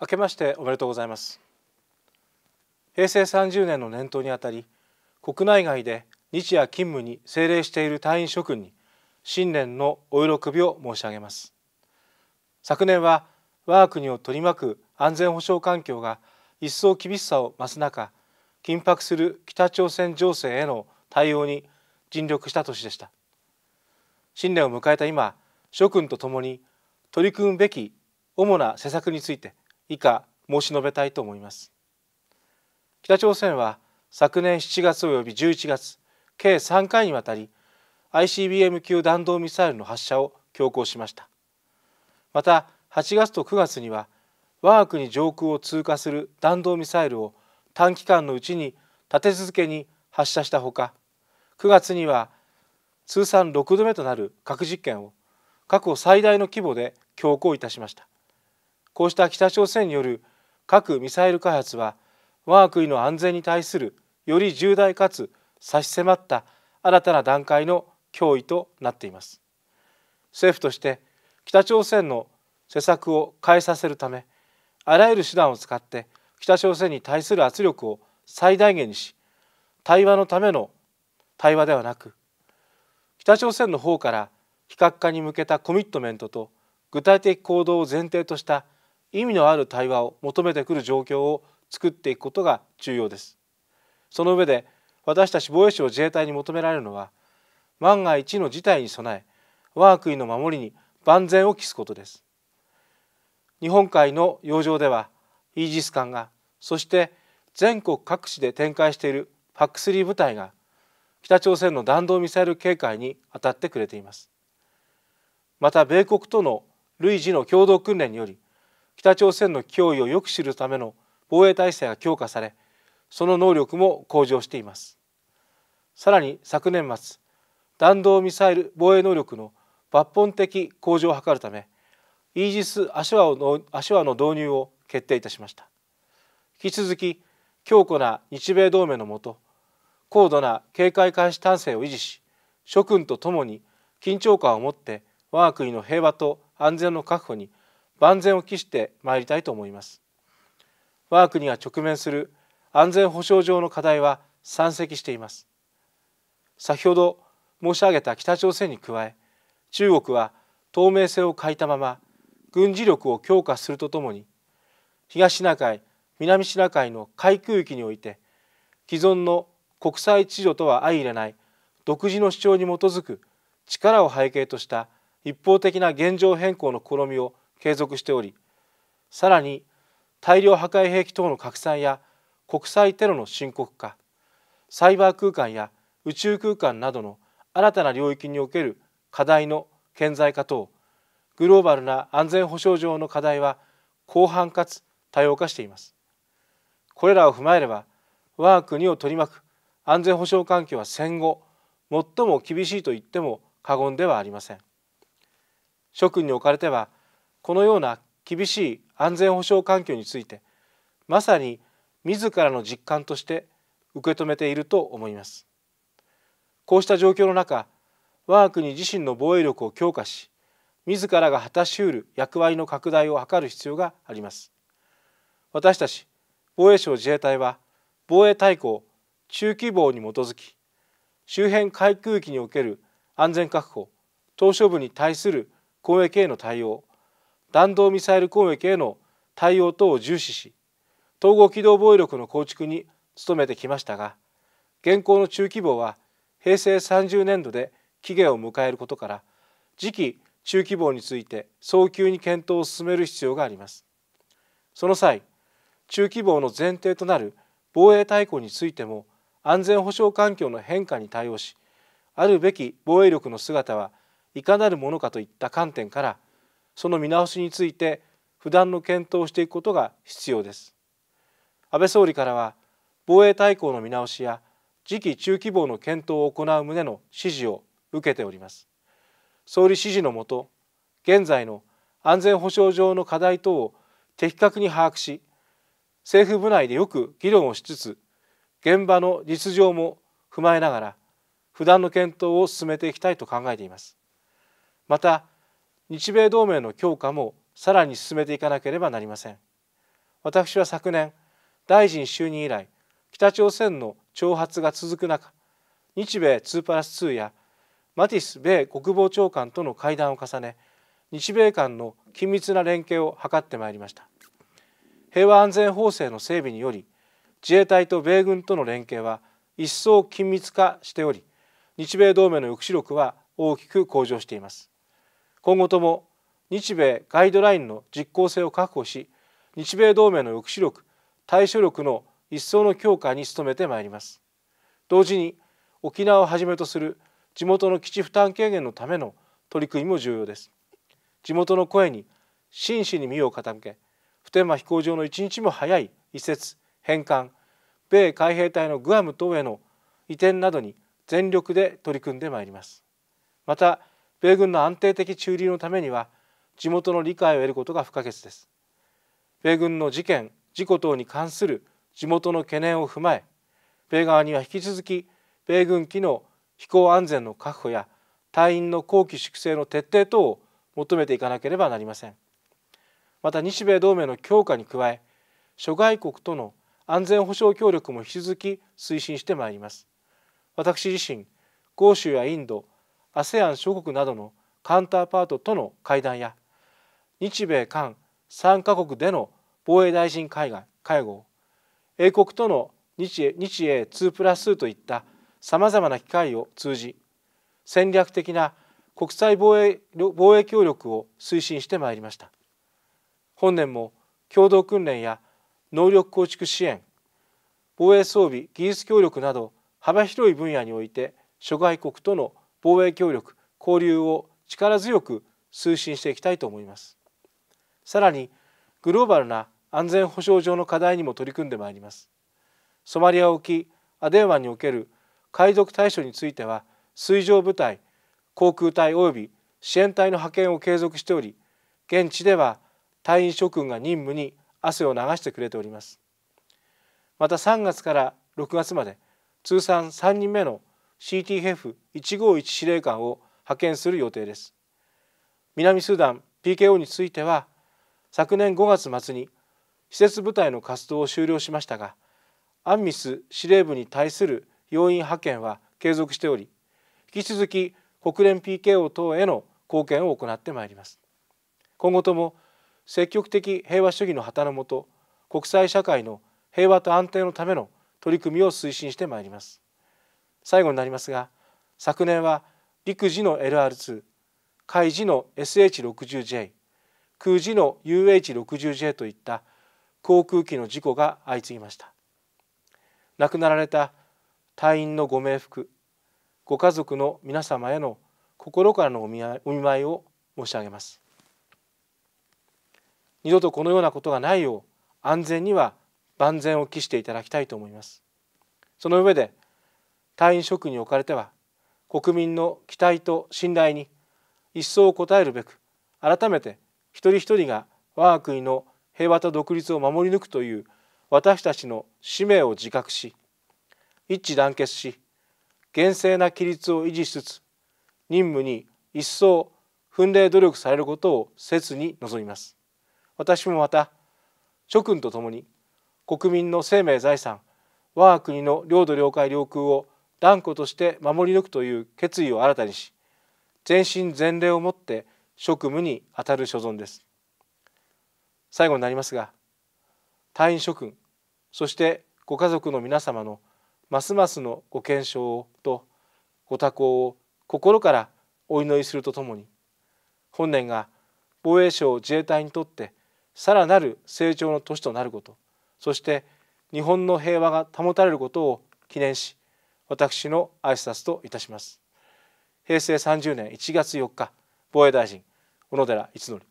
明けましておめでとうございます平成30年の年頭にあたり国内外で日夜勤務に政令している隊員諸君に新年のお喜びを申し上げます昨年は我が国を取り巻く安全保障環境が一層厳しさを増す中緊迫する北朝鮮情勢への対応に尽力した年でした新年を迎えた今諸君とともに取り組むべき主な施策について以下申し述べたいと思います北朝鮮は昨年7月および11月計3回にわたり ICBM 級弾道ミサイルの発射を強行しましたまた8月と9月には我が国上空を通過する弾道ミサイルを短期間のうちに立て続けに発射したほか9月には通算6度目となる核実験を過去最大の規模で強行いたしましたこうした北朝鮮による核・ミサイル開発は我が国の安全に対するより重大かつ差し迫った新たな段階の脅威となっています政府として北朝鮮の施策を変えさせるためあらゆる手段を使って北朝鮮に対する圧力を最大限にし対話のための対話ではなく北朝鮮の方から非核化に向けたコミットメントと具体的行動を前提とした意味のある対話を求めてくる状況を作っていくことが重要ですその上で私たち防衛省自衛隊に求められるのは万が一の事態に備え我が国の守りに万全を期すことです日本海の洋上ではイージス艦がそして全国各地で展開しているックスリー部隊が北朝鮮の弾道ミサイル警戒に当たってくれていますまた米国との類似の共同訓練により北朝鮮の脅威をよく知るための防衛体制が強化されその能力も向上していますさらに昨年末弾道ミサイル防衛能力の抜本的向上を図るためイージス・アシュアのアシアの導入を決定いたしました引き続き強固な日米同盟のもと高度な警戒監視体制を維持し諸君とともに緊張感を持って我が国の平和と安全の確保に万全を期してまいりたいと思います我が国が直面する安全保障上の課題は山積しています先ほど申し上げた北朝鮮に加え中国は透明性を欠いたまま軍事力を強化するとともに東シナ海南シナ海の海空域において既存の国際秩序とは相入れない独自の主張に基づく力を背景とした一方的な現状変更の試みを継続しておりさらに大量破壊兵器等の拡散や国際テロの深刻化サイバー空間や宇宙空間などの新たな領域における課題の顕在化等グローバルな安全保障上の課題は広範かつ多様化しています。これらを踏まえれば我が国を取り巻く安全保障環境は戦後最も厳しいと言っても過言ではありません。諸君におかれてはこのような厳しい安全保障環境についてまさに自らの実感として受け止めていると思いますこうした状況の中我が国自身の防衛力を強化し自らが果たしうる役割の拡大を図る必要があります私たち防衛省自衛隊は防衛大綱中期防に基づき周辺海空域における安全確保島嶼部に対する攻撃への対応弾道ミサイル攻撃への対応等を重視し統合機動防衛力の構築に努めてきましたが現行の中規模は平成30年度で期限を迎えることから次期中規模について早急に検討を進める必要がありますその際中規模の前提となる防衛大綱についても安全保障環境の変化に対応しあるべき防衛力の姿はいかなるものかといった観点からその見直しについて不断の検討をしていくことが必要です安倍総理からは防衛大綱の見直しや次期中規模の検討を行う旨の指示を受けております総理指示のもと現在の安全保障上の課題等を的確に把握し政府部内でよく議論をしつつ現場の実情も踏まえながら普段の検討を進めていきたいと考えていますまた日米同盟の強化もさらに進めていかなければなりません私は昨年大臣就任以来北朝鮮の挑発が続く中日米2プラス2やマティス米国防長官との会談を重ね日米間の緊密な連携を図ってまいりました平和安全法制の整備により自衛隊と米軍との連携は一層緊密化しており日米同盟の抑止力は大きく向上しています今後とも日米ガイドラインの実効性を確保し日米同盟の抑止力対処力の一層の強化に努めてまいります同時に沖縄をはじめとする地元の基地負担軽減のための取り組みも重要です地元の声に真摯に耳を傾け普天間飛行場の一日も早い移設返還米海兵隊のグアム等への移転などに全力で取り組んでまいりますまた米軍の安定的駐留のためには地元の理解を得ることが不可欠です米軍の事件事故等に関する地元の懸念を踏まえ米側には引き続き米軍機の飛行安全の確保や隊員の後期粛清の徹底等を求めていかなければなりませんまた日米同盟の強化に加え諸外国との安全保障協力も引き続き推進してまいります私自身豪州やインド ASEAN 諸国などのカウンターパートとの会談や日米韓3カ国での防衛大臣会合英国との日英日英2プラス2といったさまざまな機会を通じ戦略的な国際防衛防衛協力を推進してまいりました本年も共同訓練や能力構築支援防衛装備技術協力など幅広い分野において諸外国との防衛協力交流を力強く推進していきたいと思いますさらにグローバルな安全保障上の課題にも取り組んでまいりますソマリア沖アデン湾における海賊対処については水上部隊航空隊及び支援隊の派遣を継続しており現地では隊員諸君が任務に汗を流してくれておりますまた3月から6月まで通算3人目の CTF151 司令官を派遣する予定です南スーダン PKO については昨年5月末に施設部隊の活動を終了しましたがアンミス司令部に対する要員派遣は継続しており引き続き国連 PKO 等への貢献を行ってまいります今後とも積極的平和主義の旗のもと国際社会の平和と安定のための取り組みを推進してまいります最後になりますが昨年は陸自の LR2 海自の SH60J 空自の UH60J といった航空機の事故が相次ぎました亡くなられた隊員のご冥福ご家族の皆様への心からのお見舞いを申し上げます二度とこのようなことがないよう安全には万全を期していただきたいと思いますその上で退院職に置かれては国民の期待と信頼に一層応えるべく改めて一人一人が我が国の平和と独立を守り抜くという私たちの使命を自覚し一致団結し厳正な規律を維持しつつ任務に一層奮励努力されることを切に望みます私もまた諸君とともに国民の生命財産我が国の領土領海領空を断固として守り抜くという決意を新たにし全身全霊をもって職務にあたる所存です最後になりますが隊員諸君そしてご家族の皆様のますますのご健勝とご多幸を心からお祈りするとともに本年が防衛省自衛隊にとってさらなる成長の年となることそして日本の平和が保たれることを記念し私の挨拶といたします平成30年1月4日防衛大臣小野寺五則